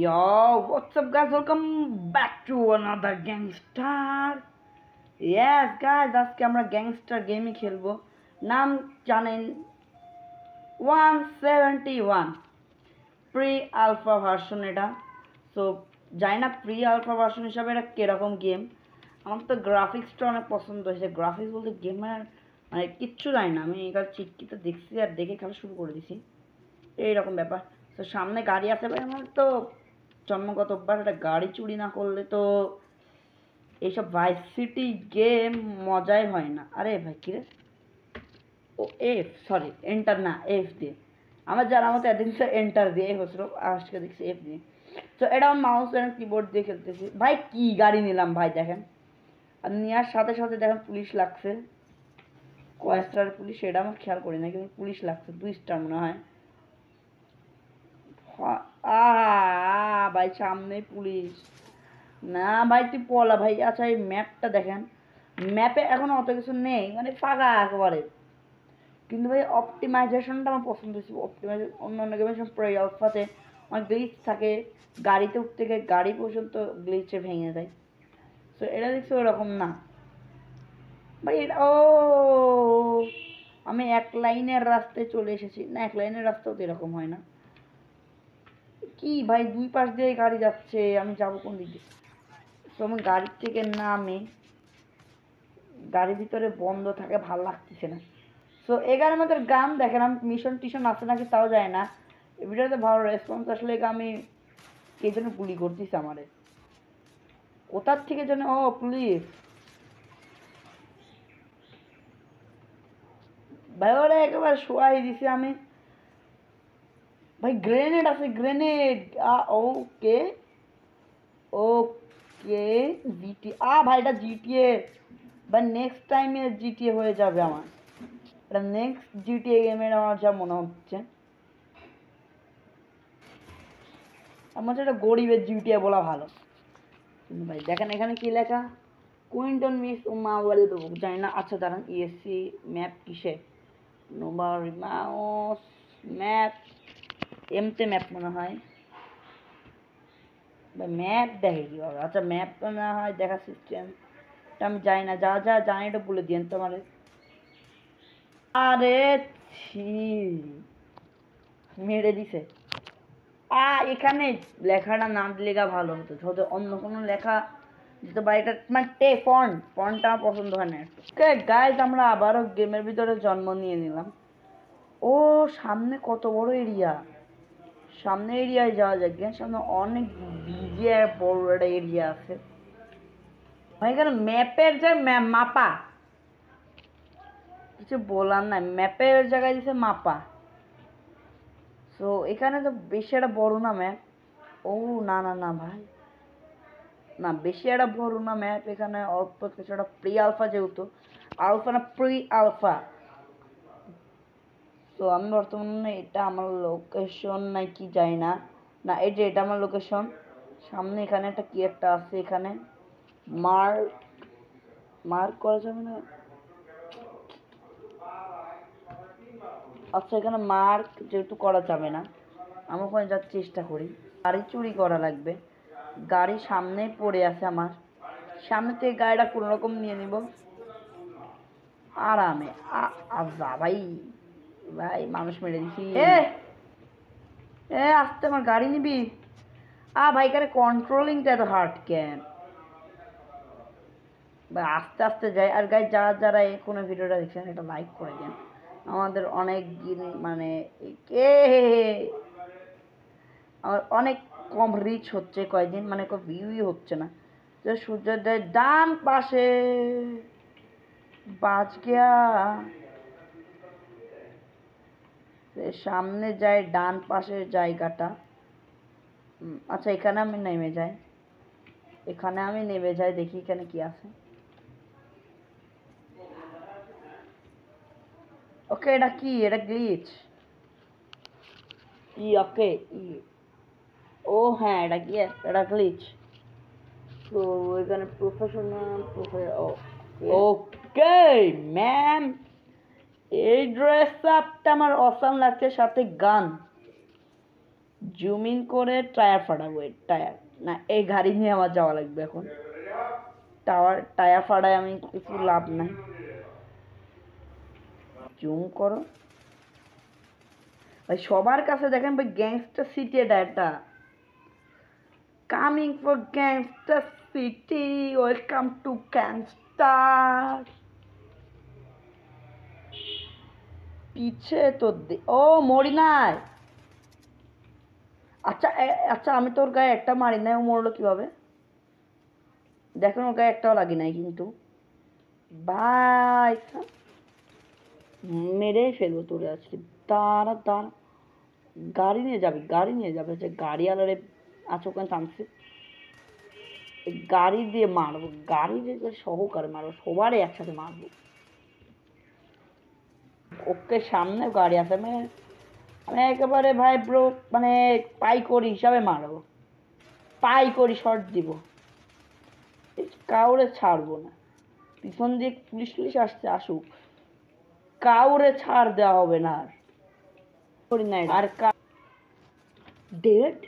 Yo, what's up guys? Welcome back to another Gangstar. Yes guys, আজকে আমরা gangster গেমই খেলবো নাম জানেন 171 প্রি আলফা ভার্সন এটা সো জানি না প্রি আলফা ভার্সন হিসাবে এটা কীরকম গেম আমার তো গ্রাফিক্সটা অনেক পছন্দ হয়েছে গ্রাফিক্স বলতে গেমের মানে কিচ্ছু জানি না আমি এবার চিটকিতে দেখছি আর দেখে খেলা শুরু করে দিছি এইরকম ব্যাপার তো সামনে গাড়ি আসতে পারে আমার তো জন্মগত অভ্যাস একটা গাড়ি চুরি না করলে তো এইসব ভাই সিটি গেম মজাই হয় না আরে ভাই কিরে ও এফ সরি এন্টার না এফ দিয়ে আমার জানা মতো এতদিন সে এন্টার দিয়ে এফ হচ্ছিল আজকে দেখছি এফ দিয়ে তো এটা মাউস অ্যান্ড কিবোর্ড দিয়ে খেলতেছি ভাই কি গাড়ি নিলাম ভাই দেখেন আর নেওয়ার সাথে সাথে দেখেন পুলিশ লাগছে কয় পুলিশ সেটা আমার খেয়াল করি না কিন্তু পুলিশ লাগছে দুই স্টার মনে হয় আহা ভাই সামনে পুলিশ না ভাই তুই পলা ভাই আচ্ছা এই ম্যাপটা দেখেন ম্যাপে এখন অত কিছু নেই মানে ফাঁকা একেবারে কিন্তু ভাই অপটিমাইজেশনটা আমার পছন্দ হয়েছে অপটিমাইজেশন অন্য অন্য গেমের সব প্রায় অল্পাতে অনেক গ্লিচ থাকে গাড়িতে উঠতে গিয়ে গাড়ি পর্যন্ত গ্লিচে ভেঙে যায় সো এটা দেখছি ওরকম না ভাই এটা ও আমি এক লাইনের রাস্তায় চলে এসেছি না এক লাইনের রাস্তাও তো এরকম হয় না কি ভাই দুই পাশ দিয়ে গাড়ি যাচ্ছে আমি যাব কোন দিকে তো আমি গাড়ির থেকে নামে গাড়ির ভিতরে বন্ধ থাকে ভাল লাগতেছে না সো এখানে আমাদের গান দেখেন আমি মিশন টিশন আছে নাকি তাও যায় না ভিডিওতে ভালো রেসপন্স আসলে আমি কে যেন গুলি করতেছে আমারে কোথার থেকে যেন ও পুলিশ ভাই ওরা একেবারে শোয়াই দিছি আমি ভাই গ্রেনেড আছে গ্রেনেড আ ওকে ওকে জিটি আ ভাই এটা জিটিএ বা নেক্সট টাইমে জিটিএ হয়ে যাবে আমার এটা নেক্সট জিটিএ গেমের আমার যা মনে হচ্ছে আমার এটা গরিবের জিটিএ বলা ভালো কিন্তু ভাই দেখেন এখানে কি লেখা কুইন্টন মিস ও মা বলে জানি না আচ্ছা দাঁড়ান ইএসসি e ম্যাপ কিসে নোবার মাউস ম্যাপ এমতে ম্যাপ মনে হয় ম্যাপ দেখে কীভাবে আচ্ছা ম্যাপ মনে হয় দেখা সিস্টেম আমি জানি না যা যা জানি এটা বলে দিয়েন তোমার আরে মেরে দিছে আ এখানে লেখাটা না লেখা ভালো হতো হয়তো অন্য কোনো লেখা যেতে পারে এটা মানে টে ফন্ট ফন্টটা আমার পছন্দ হয় না ওকে গাইজ আমরা আবারও গেমের ভিতরে জন্ম নিয়ে নিলাম ও সামনে কত বড় এরিয়া সামনে এরিয়ায় যাওয়া যাক সামনে অনেক বিজি আর বড় একটা এরিয়া আছে এখানে ম্যাপের যে মাপা কিছু বলার নাই ম্যাপের জায়গায় দিছে মাপা সো এখানে তো বেশি একটা বড় না ম্যাপ ও না না না ভাই না বেশি একটা বড় না ম্যাপ এখানে অল্প কিছু একটা প্রি আলফা যেহেতু আলফা না প্রি আলফা তো আমি বর্তমানে এটা আমার লোকেশন নাকি যাই না না এই যে এটা আমার লোকেশন সামনে এখানে একটা কি একটা আছে এখানে মার্ক মার্ক করা যাবে না আচ্ছা এখানে মার্ক যেহেতু করা যাবে না আমি ওখানে যাওয়ার চেষ্টা করি গাড়ি চুরি করা লাগবে গাড়ি সামনেই পড়ে আছে আমার সামনে থেকে গাড়িটা কোনোরকম নিয়ে নিব আরামে আ ভাই ভাই মানুষ মেরে দিছি এ এ আসতে আমার গাড়ি নিবি আ ভাই কারে কন্ট্রোলিংটা তো হার্ড কেন ভাই আস্তে আস্তে যাই আর গাই যারা যারা এই কোনো ভিডিওটা দেখছেন একটা লাইক করে দেন আমাদের অনেক দিন মানে কে আমার অনেক কম রিচ হচ্ছে কয়েকদিন মানে কো ভিউই হচ্ছে না তো সূর্যোদয়ের ডান পাশে বাজ গিয়া সামনে যায় ডান পাশের জায়গাটা আচ্ছা এখানে আমি নেমে যাই এখানে আমি নেমে যাই দেখি এখানে কি আছে ওকে এটা কি এটা গ্লিচ ই ওকে ই ও হ্যাঁ এটা কি এটা গ্লিচ তো এখানে প্রফেশনাল প্রফে ওকে ম্যাম এই ড্রেস আপটা আমার অসাম লাগছে সাথে গান জুম ইন করে টায়ার ফাটাবো টায়ার না এই গাড়ি নিয়ে আমার যাওয়া লাগবে এখন টাওয়ার টায়ার ফাটায় আমি কিছু লাভ নাই জুম করো ভাই সবার কাছে দেখেন ভাই গ্যাংস্টার সিটি এটা একটা coming for gangster city welcome to gangster পিছে তোর দে ও মরি নাই আচ্ছা আচ্ছা আমি তোর গায়ে একটা মারি নাই ও মরলো কীভাবে দেখেন ওর গায়ে একটাও লাগি নাই কিন্তু ভাই মেরে ফেলবো তোরে আজকে তারা তার গাড়ি নিয়ে যাবে গাড়ি নিয়ে যাবে যে আলারে আছে ওখানে থামছে গাড়ি দিয়ে মারবো গাড়ি দিয়ে সহকারে মারবো সবারই একসাথে মারবো ওকে সামনে গাড়ি আছে আমি আমি একেবারে ভাই ব্রো মানে পাই করি হিসাবে মারবো পাই করি শর্ট দিব কাউরে ছাড়বো না পিছন দিয়ে পুলিশ টুলিশ আসছে আসুক কাউরে ছাড় দেওয়া হবে না আর করি আর ডেট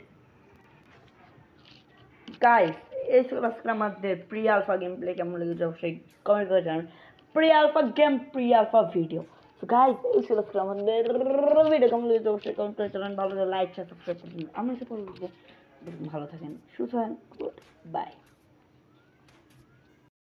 গাইস এই ছিল আজকে আমাদের প্রি আলফা গেম প্লে কেমন লেগেছে অবশ্যই কমেন্ট করে জানান প্রি আলফা গেম প্রিয় আলফা ভিডিও সো গাইস এই ছিল আমাদের ভিডিও কেমন লেগেছে অবশ্যই কমেন্ট করে জানান ভালো লাইক সাবস্ক্রাইব করবেন আমি সে ভালো থাকেন সুস্থ থাকেন গুড বাই